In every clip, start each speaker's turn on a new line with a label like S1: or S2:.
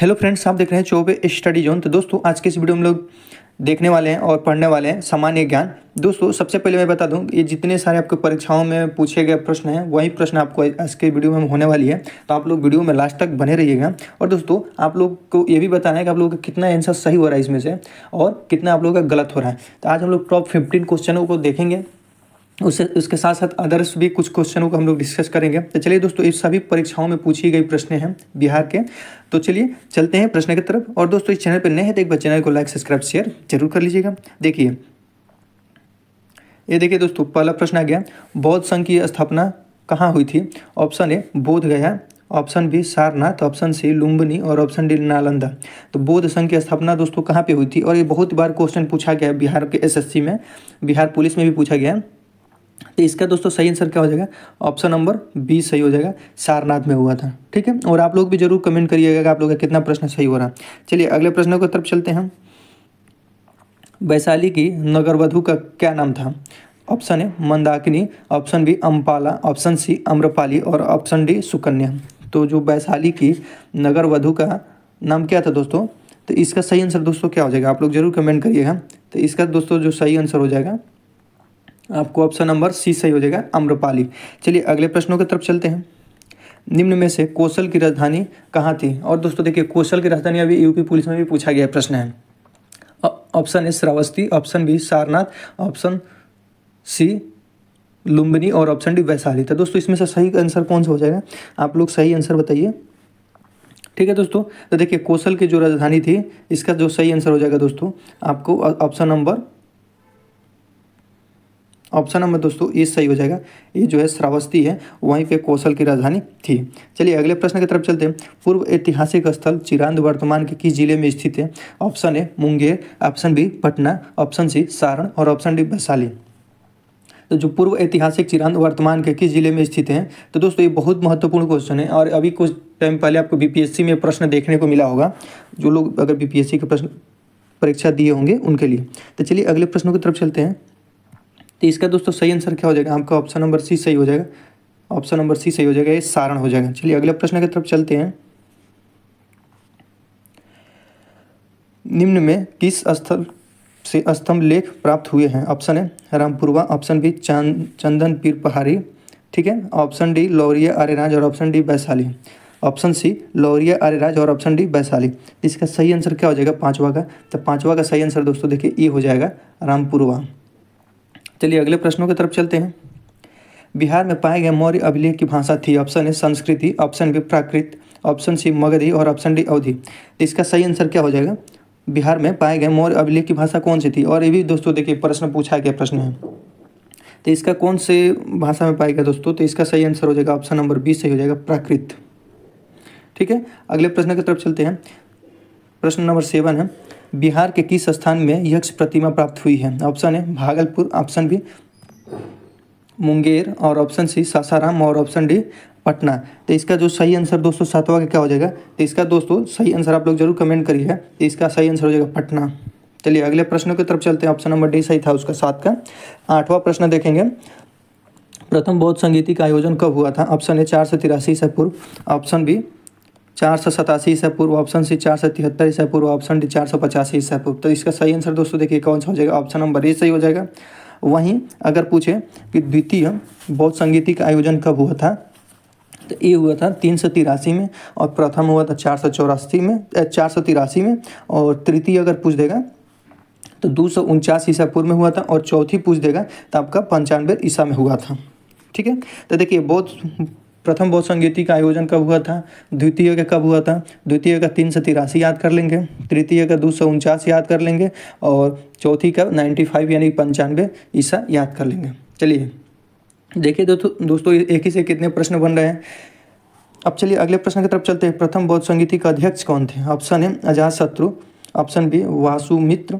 S1: hello friends आप देख रहे हैं चौबे स्टडी जोन तो दोस्तों आज के इस वीडियो में लोग देखने वाले हैं और पढ़ने वाले हैं सामान्य ज्ञान दोस्तों सबसे पहले मैं बता दूं ये जितने सारे आपके परीक्षाओं में पूछे गए प्रश्न हैं वही प्रश्न आपको आज के वीडियो में होने वाली है तो आप लोग वीडियो में लास्ट तक बने रहिएगा और दोस्तों आप लोग को ये भी बताना है कि आप लोगों का कितना आंसर सही हो रहा है इसमें से और कितना आप लोगों का गलत हो रहा है तो आज हम लोग टॉप फिफ्टीन क्वेश्चनों को देखेंगे उससे उसके साथ साथ अदर्स भी कुछ क्वेश्चनों को हम लोग डिस्कस करेंगे तो चलिए दोस्तों इस सभी परीक्षाओं में पूछी गई प्रश्न हैं बिहार के तो चलिए चलते हैं प्रश्न की तरफ और दोस्तों इस चैनल पर नए हैं तो एक बार चैनल को लाइक सब्सक्राइब शेयर जरूर कर लीजिएगा देखिए ये देखिए दोस्तों पहला प्रश्न आ गया बौद्ध संघ की स्थापना कहाँ हुई थी option A Bodh Gaya option B Sarnath option C Lumbini और ऑप्शन डी नालंदा तो बौद्ध संघ की स्थापना दोस्तों कहाँ पे हुई थी और ये बहुत बार क्वेश्चन पूछा गया है बिहार के एसएससी में बिहार पुलिस में भी पूछा गया है तो इसका दोस्तों सही आंसर क्या हो जाएगा ऑप्शन नंबर बी सही हो जाएगा सारनाथ में हुआ था ठीक है और आप लोग भी जरूर कमेंट करिएगा कि आप लोग का कितना प्रश्न सही हो रहा चलिए अगले प्रश्नों की तरफ चलते हैं वैशाली की वधु का क्या नाम था option A Mandakini option B Ampala option C Amrapali और ऑप्शन डी सुकन्या तो जो वैशाली की नगर वधु का नाम क्या था दोस्तों तो इसका सही आंसर दोस्तों क्या हो जाएगा आप लोग जरूर कमेंट करिएगा तो इसका दोस्तों जो सही आंसर हो जाएगा आपको ऑप्शन नंबर सी सही हो जाएगा अम्रपाली चलिए अगले प्रश्नों की तरफ चलते हैं निम्न में से कौशल की राजधानी कहाँ थी और दोस्तों देखिए कौशल की राजधानी अभी यूपी पुलिस में भी पूछा गया प्रश्न है option A Shravasti option B Sarnath option C Lumbini और ऑप्शन डी वैशाली तो दोस्तों इसमें से सही आंसर कौन सा हो जाएगा आप लोग सही आंसर बताइए ठीक है दोस्तों तो देखिए कौशल की जो राजधानी थी इसका जो सही आंसर हो जाएगा दोस्तों आपको ऑप्शन नंबर ऑप्शन नंबर दोस्तों ये सही हो जाएगा ये जो है श्रावस्ती है वहीं पे कौशल की राजधानी थी चलिए अगले प्रश्न की तरफ चलते हैं पूर्व ऐतिहासिक स्थल चिरांद वर्तमान के किस जिले में स्थित है option A Munger option B Patna option C Saran और ऑप्शन डी वैशाली तो जो पूर्व ऐतिहासिक चिरांद वर्तमान के किस जिले में स्थित हैं तो दोस्तों ये बहुत महत्वपूर्ण क्वेश्चन है और अभी कुछ टाइम पहले आपको बीपीएससी में प्रश्न देखने को मिला होगा जो लोग अगर बीपीएससी के प्रश्न परीक्षा दिए होंगे उनके लिए तो चलिए अगले प्रश्नों की तरफ चलते हैं तो इसका दोस्तों सही आंसर क्या हो जाएगा आपका ऑप्शन नंबर सी सही हो जाएगा ऑप्शन नंबर सी सही हो जाएगा ये सारण हो जाएगा चलिए अगले प्रश्न की तरफ चलते हैं निम्न में किस स्थल से स्तंभ लेख प्राप्त हुए हैं ऑप्शन है रामपुरवा ऑप्शन बी चंदन पीर पहाड़ी ठीक है ऑप्शन डी लौरिया आर्यराज और option D Vaishali option C Lauriya Aryaraj और ऑप्शन डी वैशाली इसका सही आंसर क्या हो जाएगा पांचवा का तो पांचवा का सही आंसर दोस्तों देखिए ई e हो जाएगा रामपुरवा चलिए अगले प्रश्नों की तरफ चलते हैं बिहार में पाए गए मौर्य अभिलेख की भाषा थी ऑप्शन ए संस्कृति option B Prakrit option C Magadhi और ऑप्शन डी अवधि तो इसका सही आंसर क्या हो जाएगा बिहार में पाए गए मौर्य अभिलेख की भाषा कौन सी थी और ये भी दोस्तों देखिए प्रश्न पूछा गया प्रश्न है तो इसका कौन से भाषा में पाएगा दोस्तों तो इसका सही आंसर हो जाएगा ऑप्शन नंबर बी सही हो जाएगा प्राकृत ठीक है अगले प्रश्न की तरफ चलते हैं प्रश्न नंबर सेवन है बिहार के किस स्थान में यक्ष प्रतिमा प्राप्त हुई है option A Bhagalpur option B Munger और ऑप्शन सी सासाराम और ऑप्शन डी पटना तो इसका जो सही आंसर दोस्तों सातवा का क्या हो जाएगा तो इसका दोस्तों सही आंसर आप लोग जरूर कमेंट करिएगा तो इसका सही आंसर हो जाएगा पटना चलिए अगले प्रश्नों की तरफ चलते हैं ऑप्शन नंबर डी सही था उसका सात का आठवां प्रश्न देखेंगे प्रथम बौद्ध संगीति का आयोजन कब हुआ था ऑप्शन ए चार सौ तिरासी ईसा पूर्व ऑप्शन बी चार सौ सतासी ईसा पूर्व ऑप्शन सी चार सौ तिहत्तर ईसा पूर्व ऑप्शन डी चार सौ पचासी ईसा पूर्व तो इसका सही आंसर दोस्तों देखिए कौन सा हो जाएगा ऑप्शन नंबर ए सही हो जाएगा वहीं अगर पूछे कि द्वितीय बौद्ध संगीति का आयोजन कब हुआ था तो ये हुआ था तीन सौ तिरासी में और प्रथम हुआ था चार सौ चौरासी में चार सौ तिरासी में और तृतीय अगर पूछ देगा तो दो सौ उनचास ईसा पूर्व में हुआ था और चौथी पूछ देगा तो आपका पंचानवे ईसा में हुआ था ठीक है तो देखिए बौद्ध प्रथम बौद्ध संगीति का आयोजन कब हुआ था द्वितीय का कब हुआ था द्वितीय का तीन सौ तिरासी याद कर लेंगे तृतीय का दो सौ उनचास याद कर लेंगे और चौथी का नाइन्टी फाइव यानी पंचानवे ईसा याद कर लेंगे चलिए देखिए तो- दोस्तों दोस्तों एक ही से कितने प्रश्न बन रहे हैं अब चलिए अगले प्रश्न की तरफ चलते हैं प्रथम बौद्ध संगीति का अध्यक्ष कौन थे ऑप्शन है Ajatashatru option B Vasumitra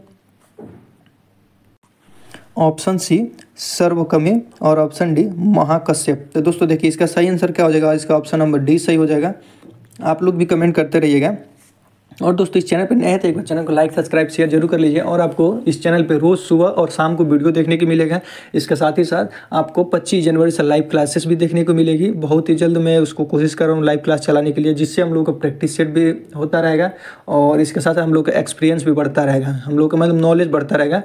S1: option C Sarvakami और ऑप्शन डी महाकश्यप तो दोस्तों देखिए इसका सही आंसर क्या हो जाएगा इसका ऑप्शन नंबर डी सही हो जाएगा आप लोग भी कमेंट करते रहिएगा और दोस्तों इस चैनल पर नए थे तो एक बार चैनल को लाइक सब्सक्राइब शेयर जरूर कर लीजिए और आपको इस चैनल पर रोज़ सुबह और शाम को वीडियो देखने को मिलेगा इसके साथ ही साथ आपको 25 जनवरी से लाइव क्लासेस भी देखने को मिलेगी बहुत ही जल्द मैं उसको कोशिश कर रहा हूँ लाइव क्लास चलाने के लिए जिससे हम लोग का प्रैक्टिस सेट भी होता रहेगा और इसके साथ हम लोग का एक्सपीरियंस भी बढ़ता रहेगा हम लोग का मतलब नॉलेज बढ़ता रहेगा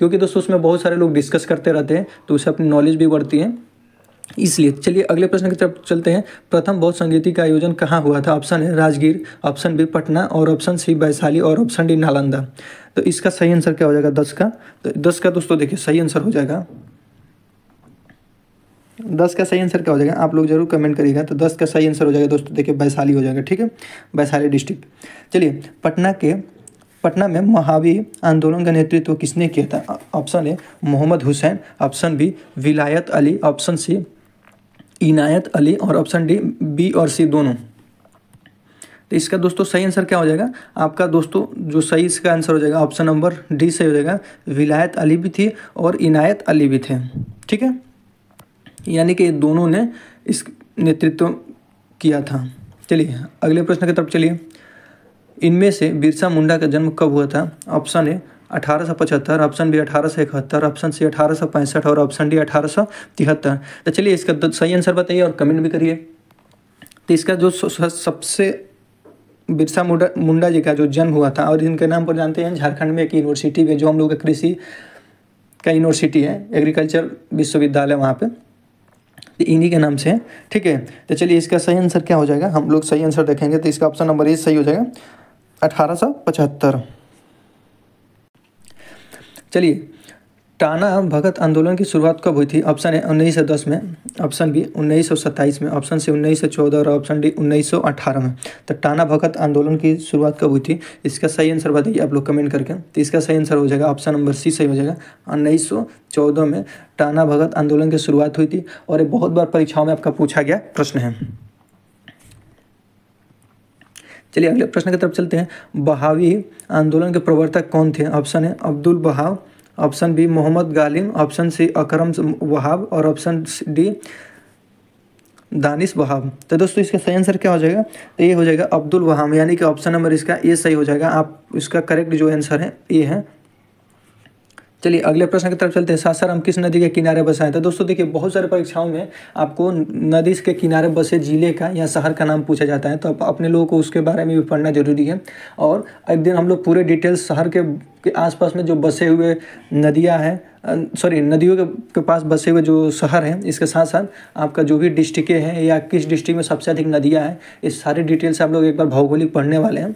S1: क्योंकि दोस्तों उसमें बहुत सारे लोग डिस्कस करते रहते हैं तो उससे अपनी नॉलेज भी बढ़ती है इसलिए चलिए अगले प्रश्न की तरफ चलते हैं प्रथम बौद्ध संगीति का आयोजन कहाँ हुआ था ऑप्शन है राजगीर ऑप्शन बी पटना और ऑप्शन सी वैशाली और ऑप्शन डी नालंदा तो इसका सही आंसर क्या हो जाएगा दस का तो दस का दोस्तों देखिए सही आंसर हो जाएगा दस का सही आंसर क्या हो जाएगा आप लोग जरूर कमेंट करिएगा तो दस का सही आंसर हो जाएगा दोस्तों देखिए वैशाली हो जाएगा ठीक है वैशाली डिस्ट्रिक्ट चलिए पटना के पटना में महावीर आंदोलन का नेतृत्व किसने किया था option A Mohammad Hussain option B Vilayat Ali option C Inayat Ali और ऑप्शन डी बी और सी दोनों तो इसका दोस्तों सही आंसर क्या हो जाएगा आपका दोस्तों जो सही इसका आंसर हो जाएगा ऑप्शन नंबर डी सही हो जाएगा विलायत अली भी थी और इनायत अली भी थे ठीक है यानी कि दोनों ने इस नेतृत्व किया था चलिए अगले प्रश्न की तरफ चलिए इनमें से बिरसा मुंडा का जन्म कब हुआ था ऑप्शन ए अठारह सौ पचहत्तर ऑप्शन बी अठारह सौ इकहत्तर ऑप्शन सी अठारह सौ पैंसठ और ऑप्शन डी अठारह सौ तिहत्तर तो चलिए इसका तो सही आंसर बताइए और कमेंट भी करिए तो इसका जो सबसे बिरसा मुंडा मुंडा जी का जो जन्म हुआ था और इनके नाम पर जानते हैं झारखंड में एक यूनिवर्सिटी भी जो हम लोग कृषि का यूनिवर्सिटी है एग्रीकल्चर विश्वविद्यालय वहाँ पे तो इन्हीं के नाम से ठीक है तो चलिए इसका सही आंसर क्या हो जाएगा हम लोग सही आंसर देखेंगे तो इसका ऑप्शन नंबर ए सही हो जाएगा अठारह चलिए टाना भगत आंदोलन की शुरुआत कब हुई थी ऑप्शन है उन्नीस सौ दस में ऑप्शन बी उन्नीस सौ सत्ताईस में ऑप्शन सी उन्नीस सौ चौदह और ऑप्शन डी उन्नीस सौ अठारह में तो टाना भगत आंदोलन की शुरुआत कब हुई थी इसका सही आंसर बताइए आप लोग कमेंट करके तो इसका सही आंसर हो जाएगा ऑप्शन नंबर सी सही हो जाएगा उन्नीस सौ चौदह में टाना भगत आंदोलन की शुरुआत हुई थी और ये बहुत बार परीक्षाओं में आपका पूछा गया प्रश्न है चलिए अगले प्रश्न की तरफ चलते हैं बहावी आंदोलन के प्रवर्तक कौन थे ऑप्शन है Abdul Bahav option B Mohammad Galim option C Akram Wahab और ऑप्शन डी दानिश वहाब तो दोस्तों इसका सही आंसर क्या हो जाएगा तो ये हो जाएगा अब्दुल वहाब यानी कि ऑप्शन नंबर इसका ए सही हो जाएगा आप इसका करेक्ट जो आंसर है ये है चलिए अगले प्रश्न की तरफ चलते हैं सासाराम किस नदी के किनारे बसा है तो दोस्तों देखिए बहुत सारे परीक्षाओं में आपको नदी के किनारे बसे जिले का या शहर का नाम पूछा जाता है तो आप अपने लोगों को उसके बारे में भी पढ़ना जरूरी है और एक दिन हम लोग पूरे डिटेल्स शहर के के आसपास में जो बसे हुए नदियाँ हैं सॉरी नदियों के, के पास बसे हुए जो शहर हैं इसके साथ साथ आपका जो भी डिस्ट्रिक्ट हैं या किस डिस्ट्रिक्ट में सबसे अधिक नदियाँ हैं इस सारी डिटेल्स आप लोग एक बार भौगोलिक पढ़ने वाले हैं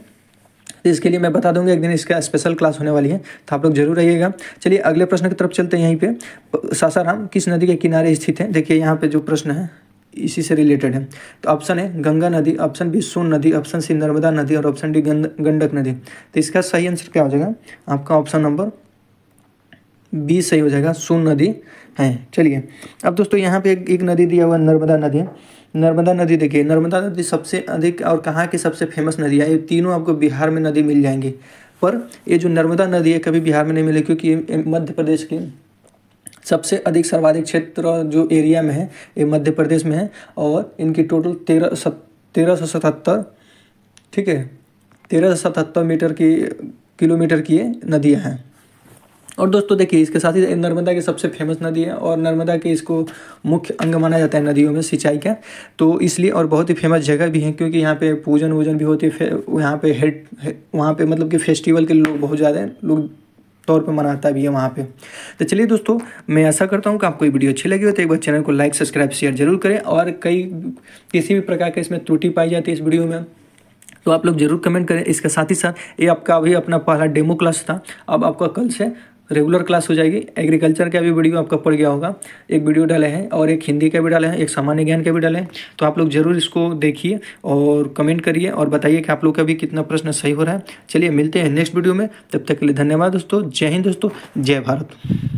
S1: तो इसके लिए मैं बता दूंगा एक दिन इसका स्पेशल क्लास होने वाली है तो आप लोग जरूर आइएगा चलिए अगले प्रश्न की तरफ चलते हैं यहीं पर सासाराम किस नदी के किनारे स्थित है देखिए यहाँ पर जो प्रश्न है इसी से रिलेटेड है तो ऑप्शन है गंगा नदी ऑप्शन बी सोन नदी ऑप्शन सी नर्मदा नदी और ऑप्शन डी गंडक नदी तो इसका सही आंसर क्या हो जाएगा आपका ऑप्शन नंबर बी सही हो जाएगा सोन नदी है चलिए अब दोस्तों यहाँ पे एक, एक नदी दिया हुआ नर्मदा नदी नर्मदा नदी देखिए नर्मदा नदी सबसे अधिक और कहाँ की सबसे फेमस नदी है ये तीनों आपको बिहार में नदी मिल जाएंगी पर ये जो नर्मदा नदी है कभी बिहार में नहीं मिले क्योंकि मध्य प्रदेश की सबसे अधिक सर्वाधिक क्षेत्र जो एरिया में है ये मध्य प्रदेश में है और इनकी टोटल तेरह सत तेरह सौ सतहत्तर ठीक है तेरह सौ सतहत्तर मीटर की किलोमीटर की ये नदियाँ हैं और दोस्तों देखिए इसके साथ ही नर्मदा की सबसे फेमस नदी है और नर्मदा के इसको मुख्य अंग माना जाता है नदियों में सिंचाई का तो इसलिए और बहुत ही फेमस जगह भी है क्योंकि यहाँ पे पूजन वूजन भी होती है यहाँ पे हेड वहाँ पे मतलब कि फेस्टिवल के लोग बहुत ज़्यादा हैं लोग तौर पे मनाता भी है वहाँ पे तो चलिए दोस्तों मैं ऐसा करता हूँ कि आपको ये वीडियो अच्छी लगी हो तो एक बार चैनल को लाइक सब्सक्राइब शेयर जरूर करें और कई किसी भी प्रकार के इसमें त्रुटि पाई जाती है इस वीडियो में तो आप लोग जरूर कमेंट करें इसके साथ ही साथ ये आपका अभी अपना पहला डेमो क्लास था अब आपका कल से रेगुलर क्लास हो जाएगी एग्रीकल्चर का भी वीडियो आपका पड़ गया होगा एक वीडियो डाले हैं और एक हिंदी का भी डाले हैं एक सामान्य ज्ञान का भी डाले हैं तो आप लोग ज़रूर इसको देखिए और कमेंट करिए और बताइए कि आप लोग का भी कितना प्रश्न सही हो रहा है चलिए मिलते हैं नेक्स्ट वीडियो में तब तक के लिए धन्यवाद दोस्तों जय हिंद दोस्तों जय भारत